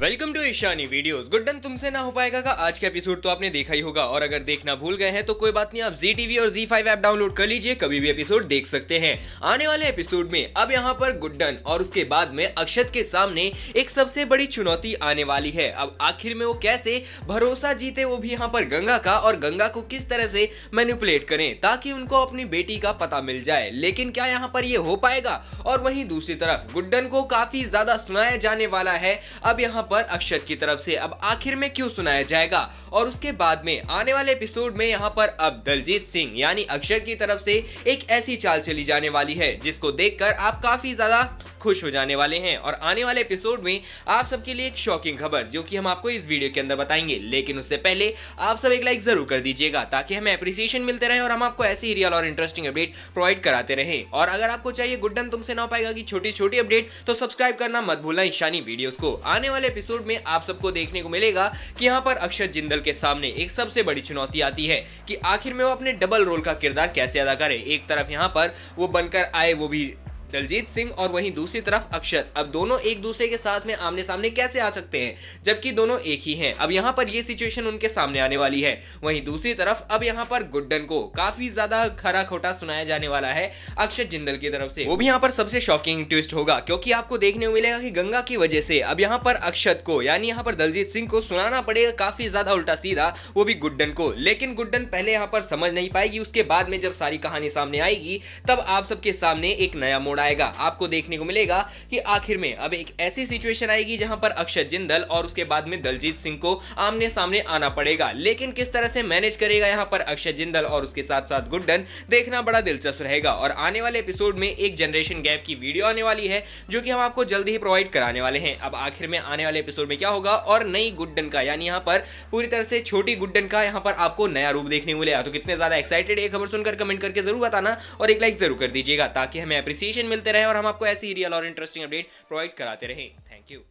welcome to Ishani videos good done तुमसे ना हो पाएगा का आज का एपिसोड तो आपने देखा ही होगा और अगर देखना भूल गए हैं तो कोई बात नहीं आप जी टीवी और जी फाइव ऐप डाउनलोड कर लीजिए कभी भी एपिसोड देख सकते हैं आने वाले एपिसोड में अब यहाँ पर गुड्डन और उसके बाद में अक्षत के सामने एक सबसे बड़ी चुनौती आने वाली है अब आखिर में वो कैसे भरोसा जीते वो भी यहाँ पर गंगा का और गंगा को किस तरह से मैनिपुलेट करें ताकि उनको अपनी बेटी का पता मिल जाए लेकिन क्या यहाँ पर ये हो पाएगा और वही दूसरी तरफ गुड्डन को काफी ज्यादा सुनाया जाने वाला है अब यहाँ पर अक्षत की तरफ से अब आखिर में क्यों सुनाया जाएगा और उसके बाद में आने वाले एपिसोड में यहाँ पर अब दलजीत सिंह यानी अक्षर की तरफ से एक ऐसी चाल चली जाने वाली है जिसको देखकर आप काफी ज्यादा खुश हो जाने वाले हैं और आने वाले एपिसोड में आप सबके लिए एक शॉकिंग खबर जो कि हम आपको इस वीडियो के अंदर बताएंगे लेकिन उससे पहले आप सब एक लाइक जरूर कर दीजिएगा ताकि हमें अप्रिसिएशन मिलते रहे और हम आपको ऐसे ही रियल और इंटरेस्टिंग अपडेट प्रोवाइड कराते रहे और अगर आपको चाहिए गुड्डन तुमसे ना पाएगा कि छोटी छोटी अपडेट तो सब्सक्राइब करना मत भूलना ईशानी वीडियोस को आने वाले एपिसोड में आप सबको देखने को मिलेगा कि यहाँ पर अक्षर जिंदल के सामने एक सबसे बड़ी चुनौती आती है कि आखिर में वो अपने डबल रोल का किरदार कैसे अदा करे एक तरफ यहाँ पर वो बनकर आए वो भी दलजीत सिंह और वहीं दूसरी तरफ अक्षर अब दोनों एक दूसरे के साथ में आमने सामने कैसे आ सकते हैं जबकि दोनों एक ही हैं अब यहाँ पर ये सिचुएशन उनके सामने आने वाली है वहीं दूसरी तरफ अब यहाँ पर गुड्डन को काफी ज्यादा खरा खोटा सुनाया जाने वाला है अक्षर जिंदल की तरफ से वो भी यहाँ पर सबसे शॉकिंग ट्विस्ट होगा क्योंकि आपको देखने को मिलेगा की गंगा की वजह से अब यहाँ पर अक्षत को यानी यहाँ पर दलजीत सिंह को सुनाना पड़ेगा काफी ज्यादा उल्टा सीधा वो भी गुड्डन को लेकिन गुड्डन पहले यहाँ पर समझ नहीं पाएगी उसके बाद में जब सारी कहानी सामने आएगी तब आप सबके सामने एक नया मोड़ आएगा आपको देखने को मिलेगा कि आखिर में अब एक ऐसी सिचुएशन आएगी जहां पर अक्षय जिंदल और उसके बाद में दलजीत सिंह को आमने सामने आना पड़ेगा लेकिन किस तरह से मैनेज करेगा यहाँ पर अक्षय जिंदल और उसके साथ साथ गुड्डन देखना बड़ा दिलचस्प रहेगा और आने वाले एपिसोड में एक जनरेशन गैप की वीडियो आने वाली है जो कि हम आपको जल्दी ही प्रोवाइड कराने वाले हैं अब आखिर में आने वाले एपिसोड में क्या होगा और नई गुड्डन का यानी यहाँ पर पूरी तरह से छोटी गुड्डन का यहाँ पर आपको नया रूप देखने को मिलेगा तो कितने ज्यादा एक्साइटेड ये खबर सुनकर कमेंट करके जरूर बताना और एक लाइक जरूर कर दीजिएगा ताकि हमें अप्रिसिएशन मिलते रहे और हम आपको ऐसी रियल और इंटरेस्टिंग अपडेट प्रोवाइड कराते रहे थैंक यू